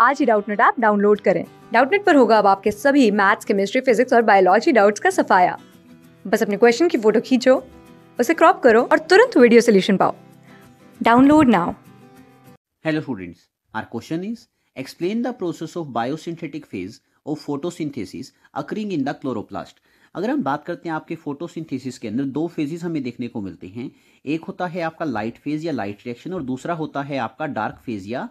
आज ही Doubtnut app download करें डाउटनेट पर होगा अब आपके सभी मैथ्स केमिस्ट्री फिजिक्स और बायोलॉजी डाउट्स का सफाया बस अपने क्वेश्चन की फोटो खींचो उसे क्रॉप करो और तुरंत वीडियो सोल्यूशन पाओ download now hello students our question is explain the process of biosynthetic phase of photosynthesis occurring in the chloroplast अगर हम बात करते हैं आपके फोटोसिंथेसिस के अंदर दो फेजेस हमें देखने को मिलते हैं एक होता है आपका लाइट फेज या लाइट रिएक्शन और दूसरा होता है आपका डार्क फेज या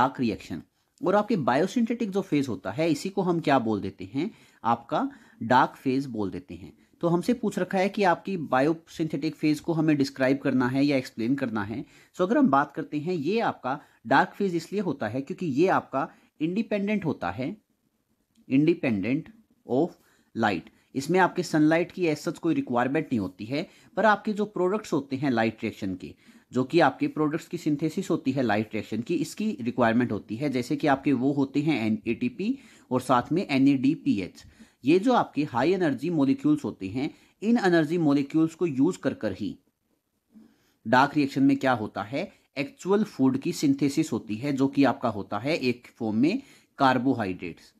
डार्क रिएक्शन और आपके बायोसिंथेटिक जो फेज़ होता है इसी को हम क्या बोल देते हैं आपका डार्क फेज़ बोल देते हैं तो हमसे पूछ रखा है कि आपकी बायोसिंथेटिक फेज़ को हमें डिस्क्राइब करना है या एक्सप्लेन करना है सो अगर हम बात करते हैं ये आपका डार्क फेज़ इसलिए होता है क्योंकि ये आपका इंडिपेंडेंट होता है इंडिपेंडेंट ऑफ लाइट इसमें आपके सनलाइट की ऐसा कोई रिक्वायरमेंट नहीं होती है पर आपके जो प्रोडक्ट्स होते हैं लाइट रिएक्शन के जो कि आपके प्रोडक्ट्स की सिंथेसिस होती है लाइट रिएक्शन की इसकी रिक्वायरमेंट होती है जैसे कि आपके वो होते हैं एन और साथ में एन ये जो आपके हाई एनर्जी मोलिक्यूल्स होते हैं इन एनर्जी मोलिक्यूल्स को यूज कर कर ही डार्क रिएक्शन में क्या होता है एक्चुअल फूड की सिंथेसिस होती है जो कि आपका होता है एक फॉर्म में कार्बोहाइड्रेट्स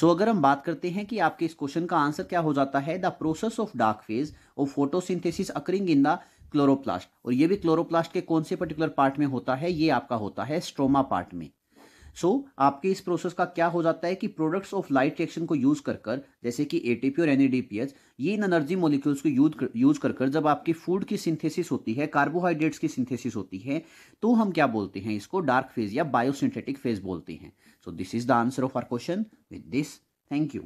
सो so, अगर हम बात करते हैं कि आपके इस क्वेश्चन का आंसर क्या हो जाता है the process of dark phase of photosynthesis occurring in the chloroplast और ये भी क्लोरोप्लास्ट के कौन से पर्टिकुलर पार्ट में होता है ये आपका होता है स्ट्रोमा पार्ट में सो so, आपके इस प्रोसेस का क्या हो जाता है कि प्रोडक्ट्स ऑफ लाइट रिएक्शन को यूज़ कर कर जैसे कि एटीपी और एन ये इन एनर्जी मोलिक्यूल्स को यूज कर यूज कर कर जब आपकी फूड की सिंथेसिस होती है कार्बोहाइड्रेट्स की सिंथेसिस होती है तो हम क्या बोलते हैं इसको डार्क फेज या बायोसिंथेटिक फेज बोलते हैं so this is the answer of our question with this thank you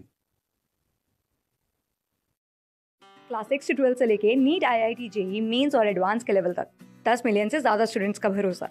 class six से ट्वेल्थ से लेके NEET I I T JEE mains और एडवांस के लेवल तक दस मिलियन से ज़्यादा स्टूडेंट्स का भरोसा